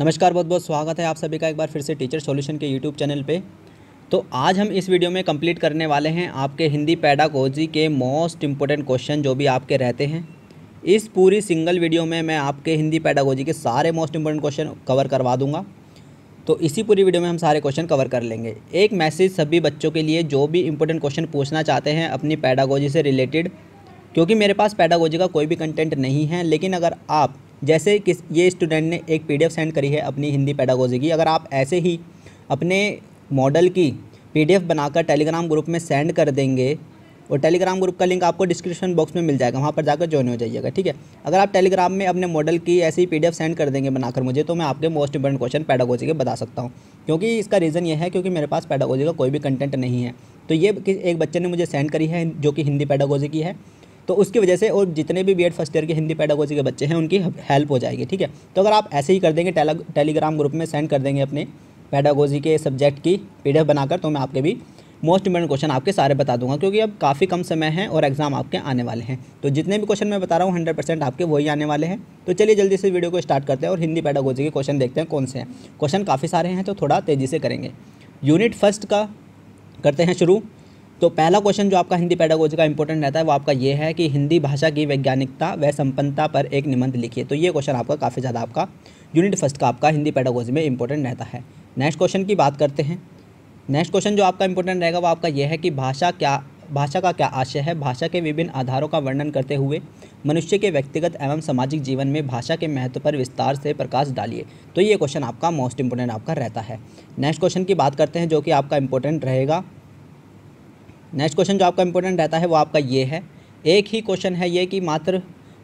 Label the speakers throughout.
Speaker 1: नमस्कार बहुत बहुत स्वागत है आप सभी का एक बार फिर से टीचर सॉल्यूशन के यूट्यूब चैनल पे तो आज हम इस वीडियो में कंप्लीट करने वाले हैं आपके हिंदी पैडागोजी के मोस्ट इम्पोर्टेंट क्वेश्चन जो भी आपके रहते हैं इस पूरी सिंगल वीडियो में मैं आपके हिंदी पैडागोजी के सारे मोस्ट इम्पोर्टेंट क्वेश्चन कवर करवा दूँगा तो इसी पूरी वीडियो में हम सारे क्वेश्चन कवर कर लेंगे एक मैसेज सभी बच्चों के लिए जो भी इंपॉर्टेंट क्वेश्चन पूछना चाहते हैं अपनी पैडागोजी से रिलेटेड क्योंकि मेरे पास पैडागोजी का कोई भी कंटेंट नहीं है लेकिन अगर आप जैसे किस ये स्टूडेंट ने एक पीडीएफ सेंड करी है अपनी हिंदी पैडागोजी की अगर आप ऐसे ही अपने मॉडल की पीडीएफ बनाकर टेलीग्राम ग्रुप में सेंड कर देंगे और टेलीग्राम ग्रुप का लिंक आपको डिस्क्रिप्शन बॉक्स में मिल जाएगा वहाँ पर जाकर ज्वाइन हो जाइएगा ठीक है अगर आप टेलीग्राम में अपने मॉडल की ऐसी पी सेंड कर देंगे बनाकर मुझे तो मैं आपके मोस्ट इंपॉर्टेंट क्वेश्चन पैडागोजी के बता सकता हूँ क्योंकि इसका रीज़न ये है क्योंकि मेरे पास पैडागोजी का कोई भी कंटेंट नहीं है तो ये एक बच्चे ने मुझे सेंड करी है जो कि हिंदी पैडागोजी की है तो उसकी वजह से और जितने भी बी फर्स्ट ईयर के हिंदी पैडागोजी के बच्चे हैं उनकी हेल्प हो जाएगी ठीक है तो अगर आप ऐसे ही कर देंगे टेलीग्राम ग्रुप में सेंड कर देंगे अपने पैडागोजी के सब्जेक्ट की पी बनाकर तो मैं आपके भी मोस्ट इंपॉर्टेंट क्वेश्चन आपके सारे बता दूंगा क्योंकि अब काफ़ी कम समय है और एग्जाम आपके आने वाले हैं तो जितने भी क्वेश्चन मैं बता रहा हूँ हंड्रेड परसेंट आपके वही आने वाले हैं तो चलिए जल्दी से वीडियो को स्टार्ट करते हैं और हिंदी पैडागोजी के क्वेश्चन देखते हैं कौन से हैं क्वेश्चन काफ़ी सारे हैं तो थोड़ा तेज़ी से करेंगे यूनिट फर्स्ट का करते हैं शुरू तो पहला क्वेश्चन जो आपका हिंदी पैडागोजी का इंपॉर्टेंट रहता है वो आपका ये है कि हिंदी भाषा की वैज्ञानिकता व संपन्नता पर एक निबंध लिखिए तो ये क्वेश्चन आपका काफ़ी ज़्यादा आपका यूनिट फर्स्ट का आपका हिंदी पैडागोजी में इंपॉर्टेंट रहता है नेक्स्ट क्वेश्चन की बात करते हैं नेक्स्ट क्वेश्चन जो आपका इंपॉर्टेंट रहेगा वो आपका यह है कि भाषा क्या भाषा का क्या आशय है भाषा के विभिन्न आधारों का वर्णन करते हुए मनुष्य के व्यक्तिगत एवं सामाजिक जीवन में भाषा के महत्व पर विस्तार से प्रकाश डालिए तो ये क्वेश्चन आपका मोस्ट इंपॉर्टेंट आपका रहता है नेक्स्ट क्वेश्चन की बात करते हैं जो कि आपका इंपॉर्टेंट रहेगा नेक्स्ट क्वेश्चन जो आपका इंपॉर्टेंट रहता है वो आपका ये है एक ही क्वेश्चन है ये कि मात्र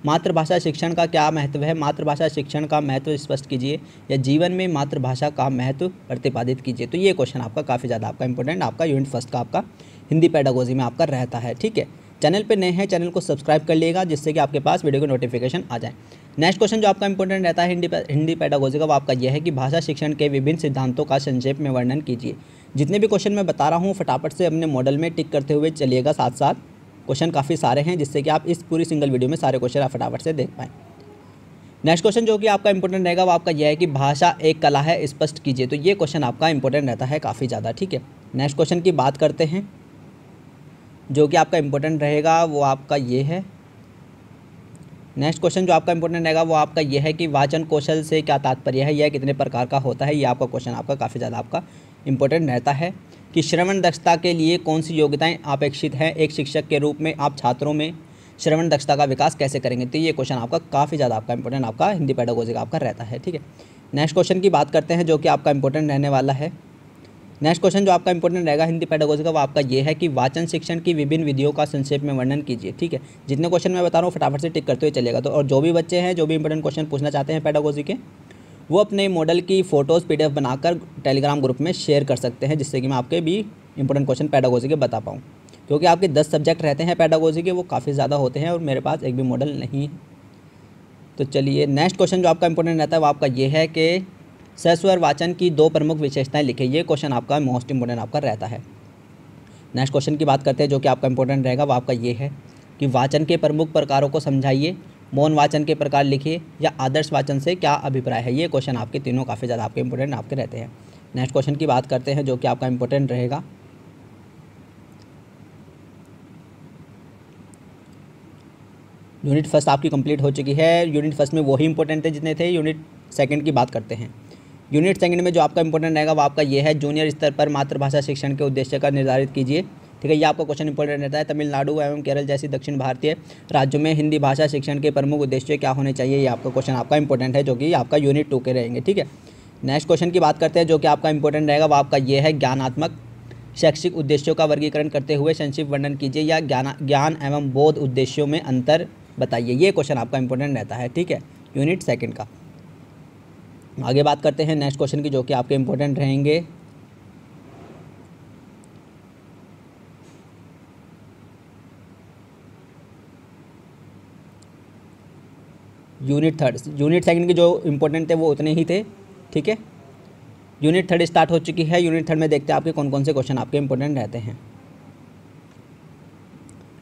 Speaker 1: मातृभाषा शिक्षण का क्या महत्व है मातृभाषा शिक्षण का महत्व स्पष्ट कीजिए या जीवन में मातृभाषा का महत्व प्रतिपादित कीजिए तो ये क्वेश्चन आपका काफ़ी ज़्यादा आपका इंपॉर्टेंट आपका यूनिट फर्स्ट का आपका हिंदी पैडागोजी में आपका रहता है ठीक है चैनल पे नए हैं चैनल को सब्सक्राइब कर लिएगा जिससे कि आपके पास वीडियो के नोटिफिकेशन आ जाए नेक्स्ट क्वेश्चन जो आपका इंपॉर्टेंट रहता है हिंदी हिंदी पैडागोजी का वो आपका यह है कि भाषा शिक्षण के विभिन्न सिद्धांतों का संक्षेप में वर्णन कीजिए जितने भी क्वेश्चन मैं बता रहा हूँ फटाफट से अपने मॉडल में टिक करते हुए चलिएगा साथ साथ क्वेश्चन काफ़ी सारे हैं जिससे कि आप इस पूरी सिंगल वीडियो में सारे क्वेश्चन आप फटाफट से देख पाएँ नेक्स्ट क्वेश्चन जो कि आपका इंपॉर्टेंट रहेगा वो आपका यह है कि भाषा एक कला है स्पष्ट कीजिए तो ये क्वेश्चन आपका इंपॉर्टेंट रहता है काफ़ी ज़्यादा ठीक है नेक्स्ट क्वेश्चन की बात करते हैं जो कि आपका इंपॉर्टेंट रहेगा वो आपका ये है नेक्स्ट क्वेश्चन जो आपका इंपॉर्टेंट रहेगा वो आपका यह है कि वाचन कौशल से क्या तात्पर्य है यह कितने प्रकार का होता है ये आपका क्वेश्चन आपका काफ़ी ज़्यादा आपका इम्पोर्टेंट रहता है कि श्रवण दक्षता के लिए कौन सी योग्यताएं अपेक्षित हैं एक शिक्षक के रूप में आप छात्रों में श्रवण दक्षता का विकास कैसे करेंगे तो ये क्वेश्चन आपका काफ़ी ज़्यादा आपका इंपॉर्टेंट आपका हिंदी पेडागोजी का आपका रहता है ठीक है नेक्स्ट क्वेश्चन की बात करते हैं जो कि आपका इंपॉर्टेंट रहने वाला है नेक्स्ट क्वेश्चन जो आपका इंपॉर्टेंट रहेगा हिंदी पेडागोजी का वो आपका ये है कि वाचन शिक्षण की विभिन्न विधियों का संक्षेप में वर्णन कीजिए ठीक है जितने क्वेश्चन मैं बता रहा हूँ फटाफट से टिक करते हुए चलेगा तो और जो भी बच्चे हैं जो भी इंपॉर्टेंट क्वेश्चन पूछना चाहते हैं पैडोगोजी के वो अपने मॉडल की फ़ोटोज़ पी बनाकर टेलीग्राम ग्रुप में शेयर कर सकते हैं जिससे कि मैं आपके भी इंपॉर्टेंट क्वेश्चन पैडागोजी के बता पाऊँ क्योंकि आपके दस सब्जेक्ट रहते हैं पैडागोजी के वो काफ़ी ज़्यादा होते हैं और मेरे पास एक भी मॉडल नहीं है तो चलिए नेक्स्ट क्वेश्चन जो आपका इंपॉर्टेंट रहता है वो आपका ये है कि सस्वर वाचन की दो प्रमुख विशेषताएं लिखें ये क्वेश्चन आपका मोस्ट इंपॉर्टेंट आपका रहता है नेक्स्ट क्वेश्चन की बात करते हैं जो कि आपका इंपॉर्टेंट रहेगा वो आपका ये है कि वाचन के प्रमुख प्रकारों को समझाइए मौन वाचन के प्रकार लिखिए या आदर्श वाचन से क्या अभिप्राय है ये क्वेश्चन आपके तीनों काफ़ी ज़्यादा आपके इंपॉर्टेंट आपके रहते हैं नेक्स्ट क्वेश्चन की बात करते हैं जो कि आपका इंपॉर्टेंट रहेगा यूनिट फर्स्ट आपकी कंप्लीट हो चुकी है यूनिट फर्स्ट में वही इंपॉर्टेंट थे जितने थे यूनिट सेकंड की बात करते हैं यूनिट सेकंड में जो आपका इंपॉर्टेंट रहेगा वो आपका ये है जूनियर स्तर पर मातृभाषा शिक्षण के उद्देश्य का निर्धारित कीजिए ठीक है ये आपका क्वेश्चन इंपॉर्टेंट रहता है तमिलनाडु एवं केरल जैसी दक्षिण भारतीय राज्यों में हिंदी भाषा शिक्षण के प्रमुख उद्देश्य क्या होने चाहिए ये आपका क्वेश्चन आपका इंपॉर्टेंट है जो कि आपका यूनिट टू के रहेंगे ठीक है नेक्स्ट क्वेश्चन की बात करते हैं जो कि आपका इंपॉर्टेंट रहेगा वो आपका ये है ज्ञानात्मक शैक्षिक उद्देश्यों का वर्गीकरण करते हुए संक्षिप्त वर्णन कीजिए या ज्ञान ज्ञान एवं बोध उद्देश्यों में अंतर बताइए ये क्वेश्चन आपका इंपॉर्टेंट रहता है ठीक है यूनिट सेकंड का आगे बात करते हैं नेक्स्ट क्वेश्चन की जो कि आपके इंपॉर्टेंट रहेंगे यूनिट थर्ड यूनिट सेकंड के जो इंपॉर्टेंट थे वो उतने ही थे ठीक है यूनिट थर्ड स्टार्ट हो चुकी है यूनिट थर्ड में देखते हैं आपके कौन कौन से क्वेश्चन आपके इंपॉर्टेंट रहते हैं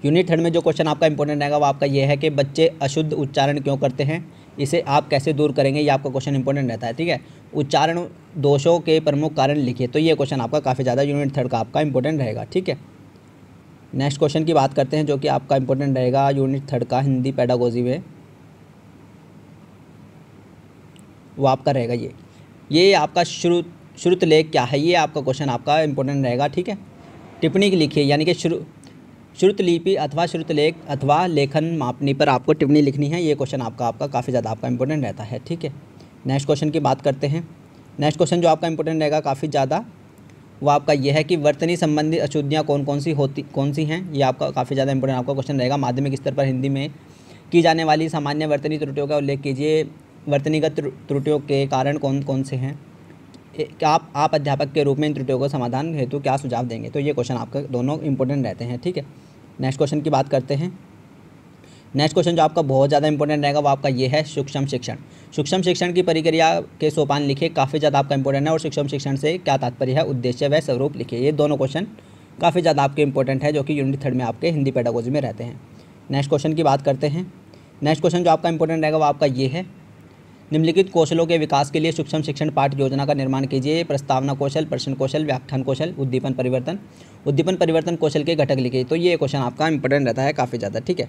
Speaker 1: यूनिट थर्ड में जो क्वेश्चन आपका इंपॉर्टेंट रहेगा वो आपका ये है कि बच्चे अशुद्ध उच्चारण क्यों करते हैं इसे आप कैसे दूर करेंगे ये आपका क्वेश्चन इंपॉर्टेंट रहता है ठीक है उच्चारण दोषों के प्रमुख कारण लिखिए तो ये क्वेश्चन आपका काफ़ी ज़्यादा यूनिट थर्ड का आपका इंपॉर्टेंट रहेगा ठीक है नेक्स्ट क्वेश्चन की बात करते हैं जो कि आपका इंपॉर्टेंट रहेगा यूनिट थर्ड का हिंदी पैडागोजी में वो आपका रहेगा ये ये आपका श्रुत श्रुत लेख क्या है ये आपका क्वेश्चन आपका इंपॉर्टेंट रहेगा ठीक है टिप्पणी लिखिए यानी कि श्रु श्रुत लिपि अथवा श्रुत लेख अथवा लेखन मापनी पर आपको टिप्पणी लिखनी है ये क्वेश्चन आपका आपका काफ़ी ज़्यादा आपका इंपॉर्टेंट रहता है ठीक है नेक्स्ट क्वेश्चन की बात करते हैं नेक्स्ट क्वेश्चन जो आपका इंपॉर्टेंट रहेगा काफ़ी ज़्यादा वो आपका यह है कि वर्तनी संबंधी अशुद्धियाँ कौन कौन सी होती कौन सी हैं ये आपका काफ़ी ज़्यादा इंपॉर्टेंट आपका क्वेश्चन रहेगा माध्यमिक स्तर पर हिंदी में की जाने वाली सामान्य वर्तनी त्रुटियों का उल्लेख कीजिए वर्तनीगत त्रुटियों के कारण कौन कौन से हैं क्या आप आप अध्यापक के रूप में इन त्रुटियों को समाधान हेतु क्या सुझाव देंगे तो ये क्वेश्चन आपका दोनों इंपॉर्टेंट रहते हैं ठीक है नेक्स्ट क्वेश्चन की बात करते हैं नेक्स्ट क्वेश्चन जो आपका बहुत ज़्यादा इंपॉर्टेंट रहेगा वो आपका ये है सूक्ष्म शिक्षण सूक्ष्म शिक्षण की प्रक्रिया के सोपान लिखे काफ़ी ज़्यादा आपका इंपॉर्टेंट है और सूक्ष्म शिक्षण से क्या तात्पर्य है उद्देश्य व स्वरूप लिखे ये दोनों क्वेश्चन काफ़ी ज़्यादा आपके इंपॉर्टेंट है जो कि यूनिट थर्ड में आपके हिंदी पैडागोजी में रहते हैं नेक्स्ट क्वेश्चन की बात करते हैं नेक्स्ट क्वेश्चन जो आपका इंपॉर्टेंट रहेगा वो आपका ये है निम्नलिखित कौशलों के विकास के लिए सूक्ष्म शिक्षण पाठ योजना का निर्माण कीजिए प्रस्तावना कौशल प्रश्न कौशल व्याख्यान कौशल उद्दीपन परिवर्तन उद्दीपन परिवर्तन कौशल के घटक लिखिए तो ये क्वेश्चन आपका इंपॉर्टेंट रहता है काफ़ी ज़्यादा ठीक है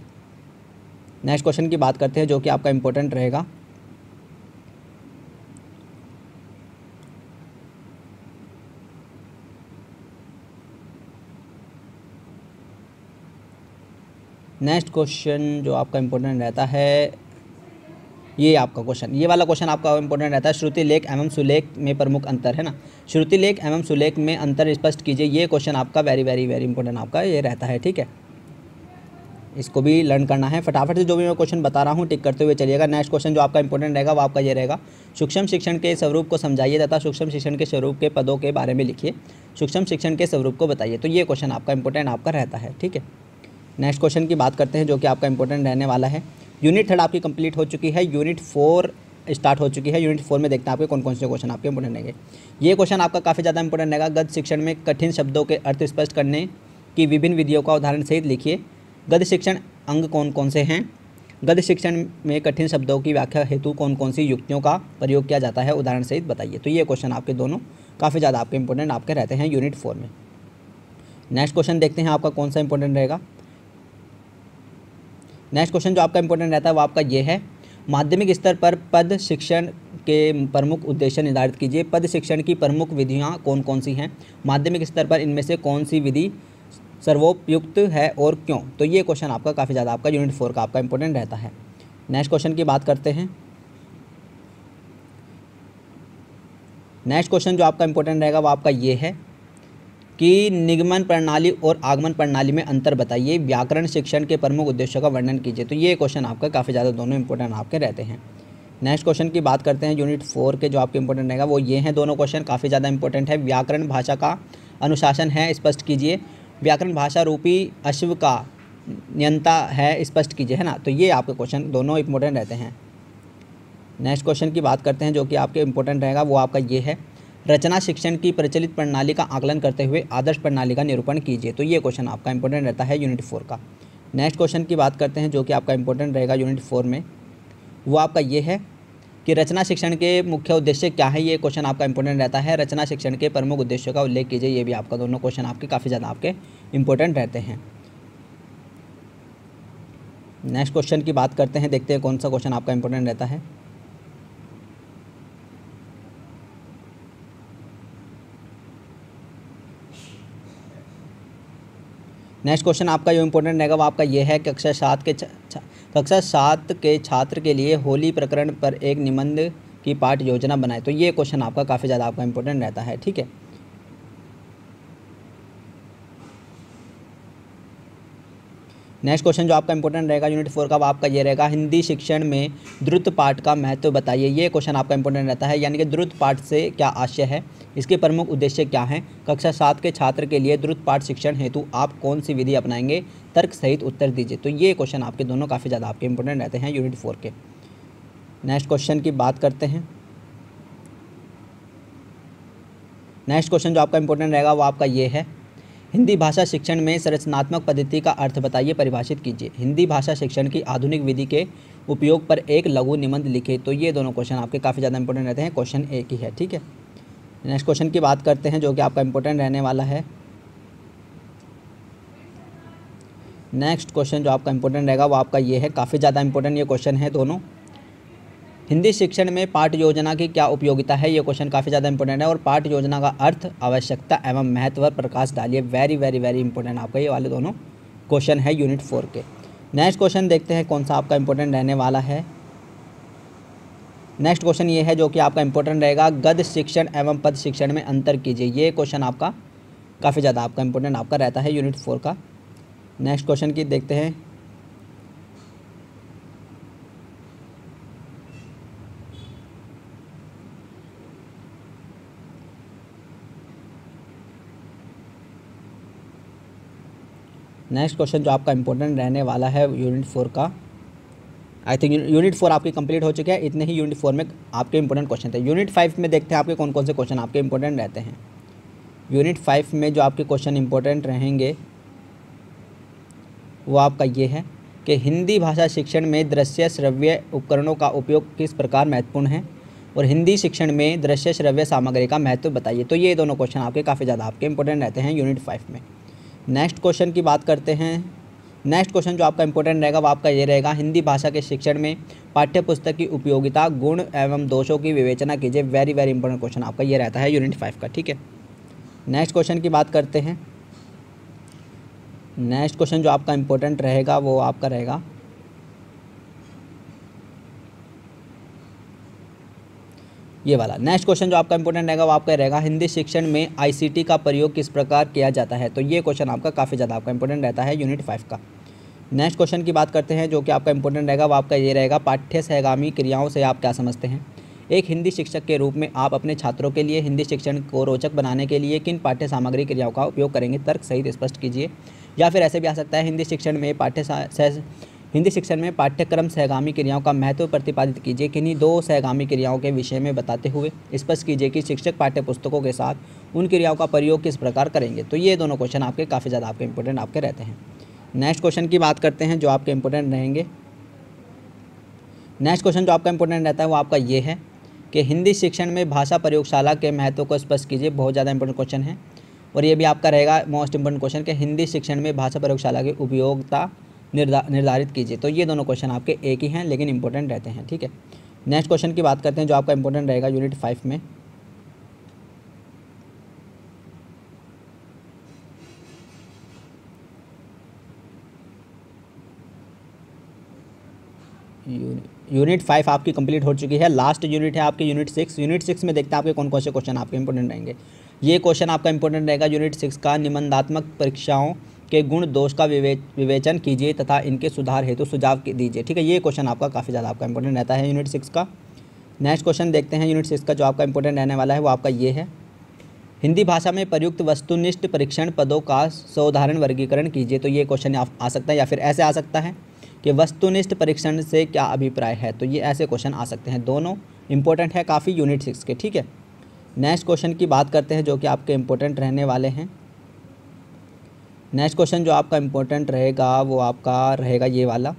Speaker 1: नेक्स्ट क्वेश्चन की बात करते हैं जो कि आपका इंपॉर्टेंट रहेगा नेक्स्ट क्वेश्चन जो आपका इम्पोर्टेंट रहता है ये आपका क्वेश्चन ये वाला क्वेश्चन आपका इंपॉर्टेंट रहता है श्रुति लेख एवं सुलेख में प्रमुख अंतर है ना श्रुति लेख एवं सुलेख में अंतर स्पष्ट कीजिए ये क्वेश्चन आपका वेरी वेरी वेरी इंपॉर्टेंट आपका ये रहता है ठीक है इसको भी लर्न करना है फटाफट से जो भी मैं क्वेश्चन बता रहा हूँ टिक करते हुए चलिएगा नेक्स्ट क्वेश्चन जो आपका इंपॉर्टेंट रहेगा वो आपका ये रहेगा सूक्ष्म शिक्षण के स्वरूप को समझाइए तथा सूक्ष्म शिक्षण के स्वरूप के पदों के बारे में लिखिए सूक्ष्म शिक्षण के स्वरूप को बताइए तो ये क्वेश्चन आपका इंपॉर्टेंट आपका रहता है ठीक है नेक्स्ट क्वेश्चन की बात करते हैं जो कि आपका इंपॉर्टेंट रहने वाला है यूनिट थर्ड आपकी कंप्लीट हो चुकी है यूनिट फोर स्टार्ट हो चुकी है यूनिट फोर में देखते हैं आपके कौन कौन से क्वेश्चन आपके इंपॉर्टेंट रहेंगे ये क्वेश्चन आपका काफ़ी ज़्यादा इंपॉर्टेंट रहेगा गद्य शिक्षण में कठिन शब्दों के अर्थ स्पष्ट करने की विभिन्न विधियों का उदाहरण सहित लिखिए गद्य शिक्षण अंग कौन कौन से हैं गद्य शिक्षण में कठिन शब्दों की व्याख्या हेतु कौन कौन सी युक्तियों का प्रयोग किया जाता है उदाहरण सहित बताइए तो ये क्वेश्चन आपके दोनों काफ़ी ज़्यादा आपके इंपॉर्टेंट आपके रहते हैं यूनिट फोर में नेक्स्ट क्वेश्चन देखते हैं आपका कौन सा इंपॉर्टेंट रहेगा नेक्स्ट क्वेश्चन जो आपका इंपॉर्टेंट रहता है वो आपका ये है माध्यमिक स्तर पर पद शिक्षण के प्रमुख उद्देश्य निर्धारित कीजिए पद शिक्षण की प्रमुख विधियाँ कौन कौन सी हैं माध्यमिक स्तर पर इनमें से कौन सी विधि सर्वोपयुक्त है और क्यों तो ये क्वेश्चन आपका काफ़ी ज़्यादा आपका यूनिट फोर का आपका इंपॉर्टेंट रहता है नेक्स्ट क्वेश्चन की बात करते हैं नेक्स्ट क्वेश्चन जो आपका इंपॉर्टेंट रहेगा वो आपका ये है कि निगमन प्रणाली और आगमन प्रणाली में अंतर बताइए व्याकरण शिक्षण के प्रमुख उद्देश्यों का वर्णन कीजिए तो ये क्वेश्चन आपका काफ़ी ज़्यादा दोनों इंपॉर्टेंट आपके रहते हैं नेक्स्ट क्वेश्चन की बात करते हैं यूनिट फोर के जो आपके इंपॉर्टेंट रहेगा वो ये हैं दोनों क्वेश्चन काफ़ी ज़्यादा इंपॉर्टेंट है व्याकरण भाषा का अनुशासन है स्पष्ट कीजिए व्याकरण भाषा रूपी अश्व का नियंता है स्पष्ट कीजिए है ना तो ये आपके क्वेश्चन दोनों इंपॉर्टेंट रहते हैं नेक्स्ट क्वेश्चन की बात करते हैं जो कि आपके इंपॉर्टेंट रहेगा वो आपका ये है रचना शिक्षण की प्रचलित प्रणाली का आकलन करते हुए आदर्श प्रणाली का निरूपण कीजिए तो ये क्वेश्चन आपका इंपॉर्टेंट रहता है यूनिट फोर का नेक्स्ट क्वेश्चन की बात करते हैं जो कि आपका इंपॉर्टेंट रहेगा यूनिट फोर में वो आपका ये है कि रचना शिक्षण के मुख्य उद्देश्य क्या है ये क्वेश्चन आपका इंपॉर्टेंट रहता है रचना शिक्षण के प्रमुख उद्देश्यों का उल्लेख कीजिए ये भी आपका दोनों क्वेश्चन आपके काफ़ी ज़्यादा आपके इंपॉर्टेंट रहते हैं नेक्स्ट क्वेश्चन की बात करते हैं देखते हैं कौन सा क्वेश्चन आपका इंपॉर्टेंट रहता है नेक्स्ट क्वेश्चन आपका जो इंपॉर्टेंट रहेगा वो आपका ये है कक्षा सात के कक्षा सात के छात्र के लिए होली प्रकरण पर एक निबंध की पाठ योजना बनाए तो ये क्वेश्चन आपका काफ़ी ज़्यादा आपका इंपॉर्टेंट रहता है ठीक है नेक्स्ट क्वेश्चन जो आपका इंपॉर्टेंट रहेगा यूनिट फोर का आपका ये रहेगा हिंदी शिक्षण में द्रुत पाठ का महत्व बताइए ये क्वेश्चन आपका इंपॉर्टेंट रहता है यानी कि द्रुत पाठ से क्या आशय है इसके प्रमुख उद्देश्य क्या हैं कक्षा सात के छात्र के लिए द्रुत पाठ शिक्षण हेतु आप कौन सी विधि अपनाएंगे तर्क सहित उत्तर दीजिए तो ये क्वेश्चन आपके दोनों काफ़ी ज़्यादा आपके इंपॉर्टेंट रहते हैं यूनिट फोर के नेक्स्ट क्वेश्चन की बात करते हैं नेक्स्ट क्वेश्चन जो आपका इंपॉर्टेंट रहेगा वो आपका ये है हिंदी भाषा शिक्षण में संरचनात्मक पद्धति का अर्थ बताइए परिभाषित कीजिए हिंदी भाषा शिक्षण की आधुनिक विधि के उपयोग पर एक लघु निबंध लिखे तो ये दोनों क्वेश्चन आपके काफ़ी ज़्यादा इंपॉर्टेंट रहते हैं क्वेश्चन एक ही है ठीक है नेक्स्ट क्वेश्चन की बात करते हैं जो कि आपका इंपॉर्टेंट रहने वाला है नेक्स्ट क्वेश्चन जो आपका इंपॉर्टेंट रहेगा वो आपका ये है काफ़ी ज़्यादा इंपॉर्टेंट ये क्वेश्चन है दोनों हिंदी शिक्षण में पाठ योजना की क्या उपयोगिता है ये क्वेश्चन काफ़ी ज़्यादा इंपॉर्टेंट है और पाठ योजना का अर्थ आवश्यकता एवं महत्व प्रकाश डालिए वेरी वेरी वेरी इंपॉर्टेंट आपका ये वाले दोनों क्वेश्चन है यूनिट फोर के नेक्स्ट क्वेश्चन देखते हैं कौन सा आपका इंपॉर्टेंट रहने वाला है नेक्स्ट क्वेश्चन ये है जो कि आपका इंपॉर्टेंट रहेगा गद शिक्षण एवं पद शिक्षण में अंतर कीजिए ये क्वेश्चन आपका काफ़ी ज़्यादा आपका इंपॉर्टेंट आपका रहता है यूनिट फोर का नेक्स्ट क्वेश्चन की देखते हैं नेक्स्ट क्वेश्चन जो आपका इंपॉर्टेंट रहने वाला है यूनिट फोर का आई थिंक यूनिट फोर आपके कंप्लीट हो चुके हैं इतने ही यूनिट फोर में आपके इंपॉर्टेंट क्वेश्चन थे यूनिट फाइव में देखते हैं आपके कौन कौन से क्वेश्चन आपके इंपॉर्टेंट रहते हैं यूनिट फाइव में जो आपके क्वेश्चन इंपॉर्टेंट रहेंगे वो आपका ये है कि हिंदी भाषा शिक्षण में दृश्य श्रव्य उपकरणों का उपयोग किस प्रकार महत्वपूर्ण है और हिंदी शिक्षण में दृश्य श्रव्य सामग्री का महत्व बताइए तो ये दोनों क्वेश्चन आपके काफ़ी ज़्यादा आपके इंपॉर्टेंट रहते हैं यूनिट फाइव में नेक्स्ट क्वेश्चन की बात करते हैं नेक्स्ट क्वेश्चन जो आपका इंपॉर्टेंट रहेगा वो आपका ये रहेगा हिंदी भाषा के शिक्षण में पाठ्य पुस्तक की उपयोगिता गुण एवं दोषों की विवेचना कीजिए वेरी वेरी इंपॉर्टेंट क्वेश्चन आपका ये रहता है यूनिट फाइव का ठीक है नेक्स्ट क्वेश्चन की बात करते हैं नेक्स्ट क्वेश्चन जो आपका इंपॉर्टेंट रहेगा वो आपका रहेगा ये वाला नेक्स्ट क्वेश्चन जो आपका इंपॉर्टेंट रहेगा वो आपका रहेगा हिंदी शिक्षण में आईसीटी का प्रयोग किस प्रकार किया जाता है तो ये क्वेश्चन आपका काफ़ी ज़्यादा आपका इंपॉर्टेंट रहता है यूनिट फाइव का नेक्स्ट क्वेश्चन की बात करते हैं जो कि आपका इंपॉर्टेंट रहेगा वो आपका ये रहेगा पाठ्य सहगामी क्रियाओं से आप क्या समझते हैं एक हिंदी शिक्षक के रूप में आप अपने छात्रों के लिए हिंदी शिक्षण को रोचक बनाने के लिए किन पाठ्य सामग्री क्रियाओं का उपयोग करेंगे तर्क सहित स्पष्ट कीजिए या फिर ऐसे भी आ सकता है हिंदी शिक्षण में पाठ्य सह हिंदी शिक्षण में पाठ्यक्रम सहगामी क्रियाओं का महत्व प्रतिपादित कीजिए किन्हीं दो सहगामी क्रियाओं के विषय में बताते हुए स्पष्ट कीजिए कि शिक्षक पाठ्य पुस्तकों के साथ उन क्रियाओं का प्रयोग किस प्रकार करेंगे तो ये दोनों क्वेश्चन आपके काफ़ी ज़्यादा आपके इंपॉर्टेंट आपके रहते हैं नेक्स्ट क्वेश्चन की बात करते हैं जो आपके इंपॉर्टेंट रहेंगे नेक्स्ट क्वेश्चन जो आपका इंपॉर्टेंट रहता है वो आपका ये है कि हिंदी शिक्षण में भाषा प्रयोगशाला के महत्व को स्पष्ट कीजिए बहुत ज़्यादा इंपॉर्टेंट क्वेश्चन है और ये भी आपका रहेगा मोस्ट इंपॉर्टेंट क्वेश्चन कि हिंदी शिक्षण में भाषा प्रयोगशाला की उपयोगता निर्धा निर्धारित कीजिए तो ये दोनों क्वेश्चन आपके एक ही हैं लेकिन इंपॉर्टेंट रहते हैं ठीक है नेक्स्ट क्वेश्चन की बात करते हैं जो आपका इंपॉर्टेंट रहेगा यूनिट फाइव में यूनिट फाइव आपकी कंप्लीट हो चुकी है लास्ट यूनिट है आपके यूनिट सिक्स यूनिट सिक्स में देखते हैं आपके कौन कौन से क्वेश्चन आपके इंपॉर्टेंट रहेंगे ये क्वेश्चन आपका इंपॉर्टेंट रहेगा यूनिट सिक्स का निबंधात्मक परीक्षाओं के गुण दोष का विवे विवेचन कीजिए तथा इनके सुधार हेतु तो सुझाव दीजिए ठीक है ये क्वेश्चन आपका काफ़ी ज़्यादा आपका इंपॉर्टेंट रहता है यूनिट सिक्स का नेक्स्ट क्वेश्चन देखते हैं यूनिट सिक्स का जो आपका इंपॉर्टेंट रहने वाला है वो आपका ये है हिंदी भाषा में प्रयुक्त वस्तुनिष्ठ परीक्षण पदों का सौधारण वर्गीकरण कीजिए तो ये क्वेश्चन आ सकता है या फिर ऐसे आ सकता है कि वस्तुनिष्ठ परीक्षण से क्या अभिप्राय है तो ये ऐसे क्वेश्चन आ सकते हैं दोनों इंपॉर्टेंट है काफ़ी यूनिट सिक्स के ठीक है नेक्स्ट क्वेश्चन की बात करते हैं जो कि आपके इम्पोर्टेंट रहने वाले हैं नेक्स्ट क्वेश्चन जो आपका इम्पोर्टेंट रहेगा वो आपका रहेगा ये वाला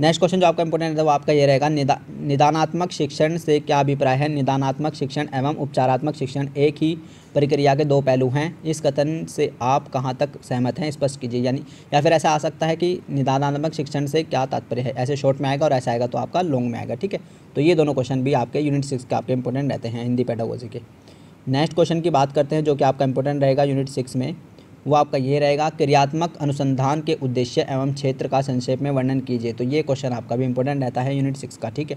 Speaker 1: नेक्स्ट क्वेश्चन जो आपका इंपॉर्टेंट है वो आपका ये रहेगा निदा निदानात्मक शिक्षण से क्या अभिप्राय है निदानात्मक शिक्षण एवं उपचारात्मक शिक्षण एक ही प्रक्रिया के दो पहलू हैं इस कथन से आप कहाँ तक सहमत हैं स्पष्ट कीजिए यानी या फिर ऐसा आ सकता है कि निदानात्मक शिक्षण से क्या तात्पर्य है ऐसे शॉर्ट में आएगा और ऐसा आएगा तो आपका लॉन्ग में आएगा ठीक है तो ये दोनों क्वेश्चन भी आपके यूनिट सिक्स के आपके इंपॉर्टेंट रहते हैं हिंदी पेडागोजी के नेक्स्ट क्वेश्चन की बात करते हैं जो कि आपका इंपॉर्टेंट रहेगा यूनिट सिक्स में वो आपका ये रहेगा क्रियात्मक अनुसंधान के उद्देश्य एवं क्षेत्र का संक्षेप में वर्णन कीजिए तो ये क्वेश्चन आपका भी इंपॉर्टेंट रहता है यूनिट सिक्स का ठीक है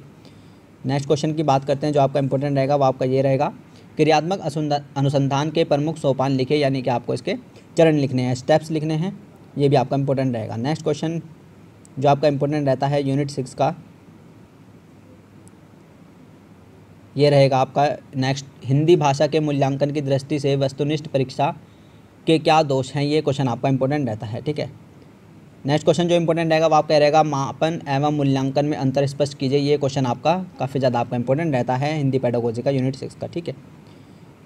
Speaker 1: नेक्स्ट क्वेश्चन की बात करते हैं जो आपका इंपॉर्टेंट रहेगा वो आपका ये रहेगा क्रियात्मक अनुसंधान के प्रमुख सोपान लिखे यानी कि आपको इसके चरण लिखने हैं स्टेप्स लिखने हैं ये भी आपका इंपॉर्टेंट रहेगा नेक्स्ट क्वेश्चन जो आपका इंपॉर्टेंट रहता है यूनिट सिक्स का ये रहेगा आपका नेक्स्ट हिंदी भाषा के मूल्यांकन की दृष्टि से वस्तुनिष्ठ परीक्षा के क्या दोष हैं ये क्वेश्चन आपका इंपॉर्टेंट रहता है ठीक है नेक्स्ट क्वेश्चन जो इंपॉर्टेंट रहेगा वो आपका रहेगा मापन एवं मूल्यांकन में अंतर स्पष्ट कीजिए ये क्वेश्चन आपका काफ़ी ज़्यादा आपका इंपॉर्टेंट रहता है हिंदी पैडोगोजी का यूनिट सिक्स का ठीक है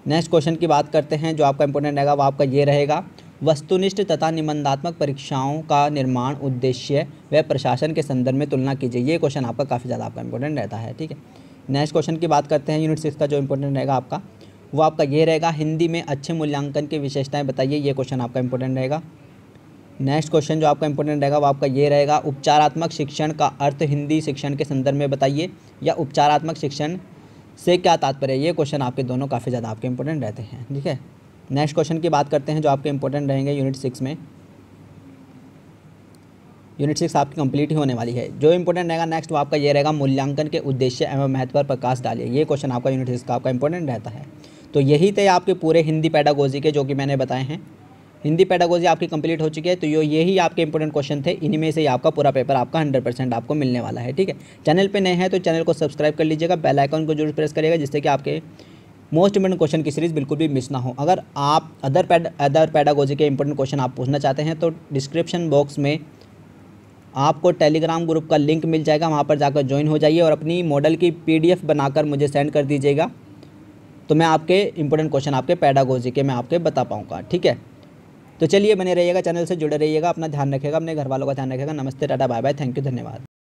Speaker 1: नेक्स्ट क्वेश्चन की बात करते हैं जो आपका इंपॉर्टेंट रहेगा वो आपका ये रहेगा वस्तुनिष्ठ तथा निबंधात्मक परीक्षाओं का निर्माण उद्देश्य व प्रशासन के संदर्भ में तुलना कीजिए ये क्वेश्चन आपका काफ़ी ज़्यादा आपका इंपॉर्टेंट रहता है ठीक है नेक्स्ट क्वेश्चन की बात करते हैं यूनिट सिक्स का जो इंपॉर्टेंट रहेगा आपका वो आपका ये रहेगा हिंदी में अच्छे मूल्यांकन की विशेषताएं बताइए ये क्वेश्चन आपका इंपॉर्टेंट रहेगा नेक्स्ट क्वेश्चन जो आपका इंपॉर्टेंट रहेगा वो आपका ये रहेगा उपचारात्मक शिक्षण का अर्थ हिंदी शिक्षण के संदर्भ में बताइए या उपचारात्मक शिक्षण से क्या तात्पर्य ये क्वेश्चन आपके दोनों काफ़ी ज़्यादा आपके इंपॉर्टेंट रहते हैं ठीक है नेक्स्ट क्वेश्चन की बात करते हैं जो आपके इंपॉर्टेंट रहेंगे यूनिट सिक्स में यूनिट सिक्स आपकी कंप्लीट ही होने वाली है जो इंपॉर्टेंट रहेगा नेक्स्ट वो आपका ये रहेगा मूल्यांकन के उद्देश्य एवं महत्व पर प्रकाश डालिए ये क्वेश्चन आपका यूनिट सिक्स का आपका इंपॉर्टेंट रहता है तो यही थे आपके पूरे हिंदी पैडागोजी के जो कि मैंने बताए हैं हिंदी पैडागोजी आपकी कंप्लीट हो चुकी है तो ये यही आपके इंपॉर्टेंट क्वेश्चन थे इन्हीं में से ही आपका पूरा पेपर आपका 100 परसेंट आपको मिलने वाला है ठीक है चैनल पे नए हैं तो चैनल को सब्सक्राइब कर लीजिएगा बेल आइकन को जरूर प्रेस करिएगा जिससे कि आपके मोस्ट इंपॉर्टेंट क्वेश्चन की सीरीज़ बिल्कुल भी मिस ना हो अगर आप अदर पैड अदर पैडागोजी के इंपॉर्टेंट क्वेश्चन आप पूछना चाहते हैं तो डिस्क्रिप्शन बॉक्स में आपको टेलीग्राम ग्रुप का लिंक मिल जाएगा वहाँ पर जाकर ज्वाइन हो जाइए और अपनी मॉडल की पी बनाकर मुझे सेंड कर दीजिएगा तो मैं आपके इंपॉर्टेंट क्वेश्चन आपके पैडागोजी के मैं आपके बता पाऊँगा ठीक है तो चलिए बने रहिएगा चैनल से जुड़े रहिएगा अपना ध्यान रखिएगा अपने घर वालों का ध्यान रखिएगा नमस्ते tata bye bye thank you धन्यवाद